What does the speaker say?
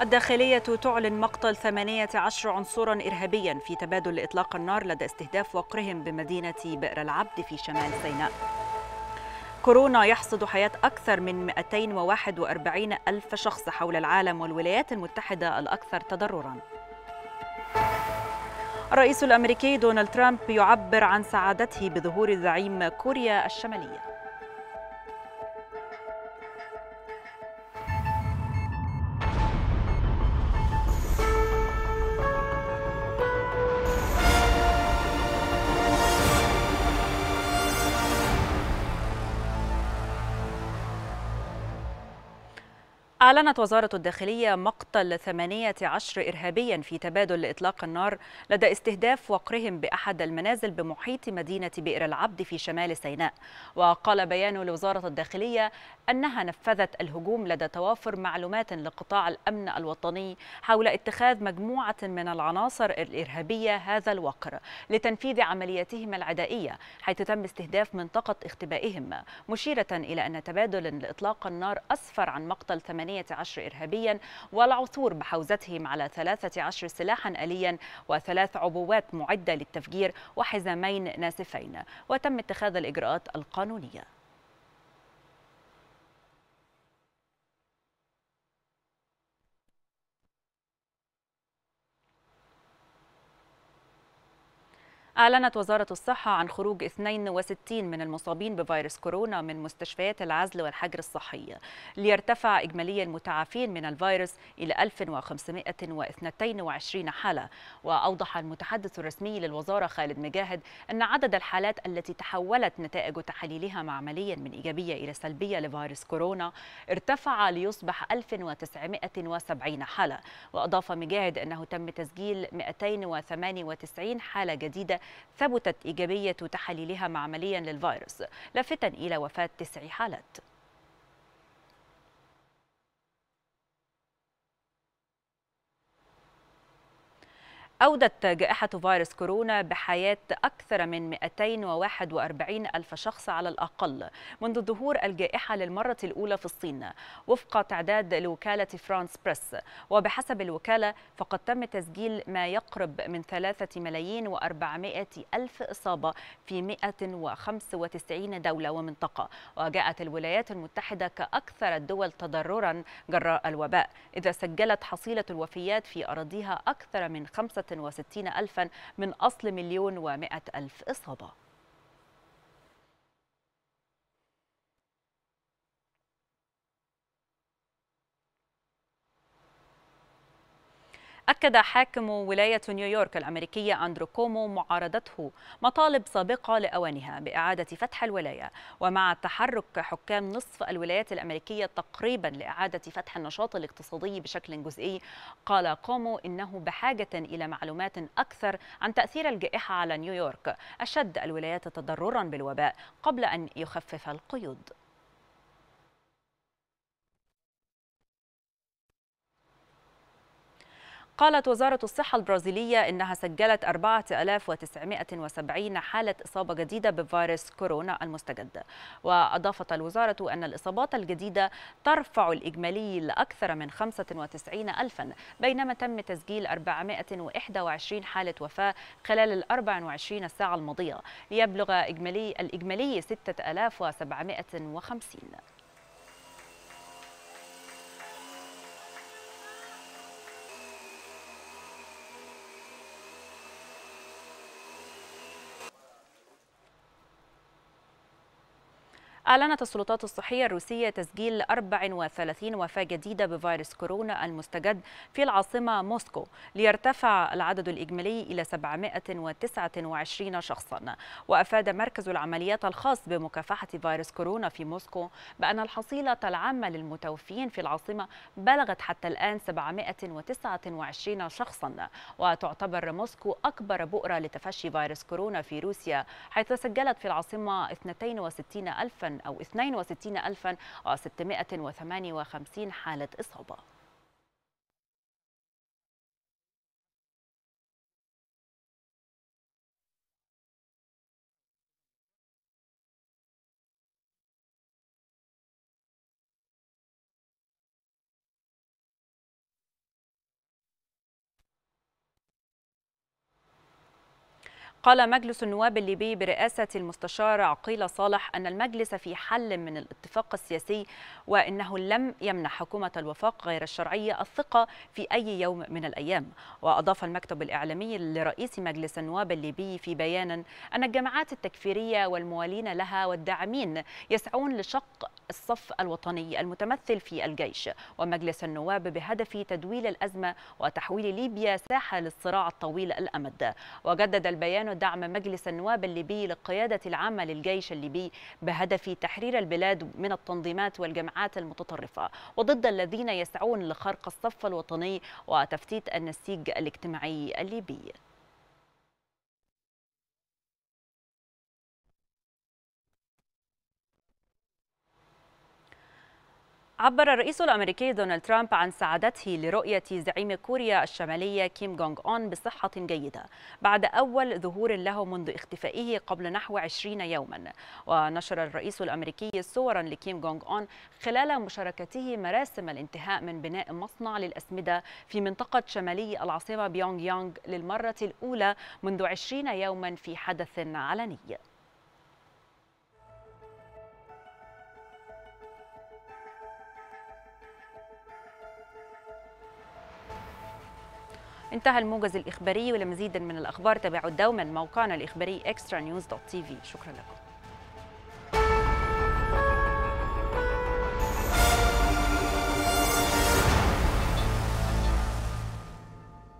الداخلية تعلن مقتل 18 عنصرا إرهابيا في تبادل إطلاق النار لدى استهداف وقرهم بمدينة بئر العبد في شمال سيناء كورونا يحصد حياة أكثر من 241 ألف شخص حول العالم والولايات المتحدة الأكثر تضرراً الرئيس الامريكي دونالد ترامب يعبر عن سعادته بظهور زعيم كوريا الشماليه أعلنت وزارة الداخلية مقتل 18 إرهابيا في تبادل إطلاق النار لدى استهداف وقرهم بأحد المنازل بمحيط مدينة بئر العبد في شمال سيناء وقال بيان لوزارة الداخلية أنها نفذت الهجوم لدى توافر معلومات لقطاع الأمن الوطني حول اتخاذ مجموعة من العناصر الإرهابية هذا الوقر لتنفيذ عملياتهم العدائية حيث تم استهداف منطقة اختبائهم مشيرة إلى أن تبادل لإطلاق النار أسفر عن مقتل 18 18 إرهابيا والعثور بحوزتهم على 13 سلاحا آليا وثلاث عبوات معدة للتفجير وحزامين ناسفين وتم اتخاذ الإجراءات القانونية أعلنت وزارة الصحة عن خروج 62 من المصابين بفيروس كورونا من مستشفيات العزل والحجر الصحي ليرتفع إجمالي المتعافين من الفيروس إلى 1522 حالة وأوضح المتحدث الرسمي للوزارة خالد مجاهد أن عدد الحالات التي تحولت نتائج تحاليلها معمليا من إيجابية إلى سلبية لفيروس كورونا ارتفع ليصبح 1970 حالة وأضاف مجاهد أنه تم تسجيل 298 حالة جديدة ثبتت إيجابية تحاليلها معمليا للفيروس لافتا إلى وفاة تسع حالات أودت جائحة فيروس كورونا بحياة أكثر من 241 ألف شخص على الأقل منذ ظهور الجائحة للمرة الأولى في الصين وفق تعداد لوكالة فرانس بريس وبحسب الوكالة فقد تم تسجيل ما يقرب من 3 ملايين و400 ألف إصابة في 195 دولة ومنطقة وجاءت الولايات المتحدة كأكثر الدول تضررا جراء الوباء إذا سجلت حصيلة الوفيات في أراضيها أكثر من 5 160 ألفا من أصل مليون ومائة ألف إصابة أكد حاكم ولاية نيويورك الأمريكية أندرو كومو معارضته مطالب سابقة لأوانها بإعادة فتح الولاية ومع تحرك حكام نصف الولايات الأمريكية تقريبا لإعادة فتح النشاط الاقتصادي بشكل جزئي قال كومو إنه بحاجة إلى معلومات أكثر عن تأثير الجائحة على نيويورك أشد الولايات تضررا بالوباء قبل أن يخفف القيود قالت وزارة الصحة البرازيلية إنها سجلت 4970 حالة إصابة جديدة بفيروس كورونا المستجد وأضافت الوزارة أن الإصابات الجديدة ترفع الإجمالي لأكثر من 95 ألفا بينما تم تسجيل 421 حالة وفاة خلال ال 24 ساعة الماضية ليبلغ إجمالي الإجمالي 6750 أعلنت السلطات الصحية الروسية تسجيل 34 وفاة جديدة بفيروس كورونا المستجد في العاصمة موسكو ليرتفع العدد الإجمالي إلى 729 شخصا وأفاد مركز العمليات الخاص بمكافحة فيروس كورونا في موسكو بأن الحصيلة العامة للمتوفين في العاصمة بلغت حتى الآن 729 شخصا وتعتبر موسكو أكبر بؤرة لتفشي فيروس كورونا في روسيا حيث سجلت في العاصمة 62 ألفا أو 62658 حالة إصابة قال مجلس النواب الليبي برئاسة المستشار عقيل صالح أن المجلس في حل من الاتفاق السياسي وأنه لم يمنح حكومة الوفاق غير الشرعية الثقة في أي يوم من الأيام وأضاف المكتب الإعلامي لرئيس مجلس النواب الليبي في بيان أن الجماعات التكفيرية والموالين لها والداعمين يسعون لشق الصف الوطني المتمثل في الجيش ومجلس النواب بهدف تدويل الأزمة وتحويل ليبيا ساحة للصراع الطويل الأمد وجدد البيان دعم مجلس النواب الليبي للقيادة العامة للجيش الليبي بهدف تحرير البلاد من التنظيمات والجماعات المتطرفة وضد الذين يسعون لخرق الصف الوطني وتفتيت النسيج الاجتماعي الليبي عبر الرئيس الامريكي دونالد ترامب عن سعادته لرؤيه زعيم كوريا الشماليه كيم جونج اون بصحه جيده بعد اول ظهور له منذ اختفائه قبل نحو 20 يوما ونشر الرئيس الامريكي صورا لكيم جونج اون خلال مشاركته مراسم الانتهاء من بناء مصنع للاسمده في منطقه شمالي العاصمه بيونغ يانغ للمره الاولى منذ 20 يوما في حدث علني انتهى الموجز الإخباري ولمزيد من الأخبار تابعوا دوما موقعنا الإخباري اكسترا نيوز دوت تي في شكرا لكم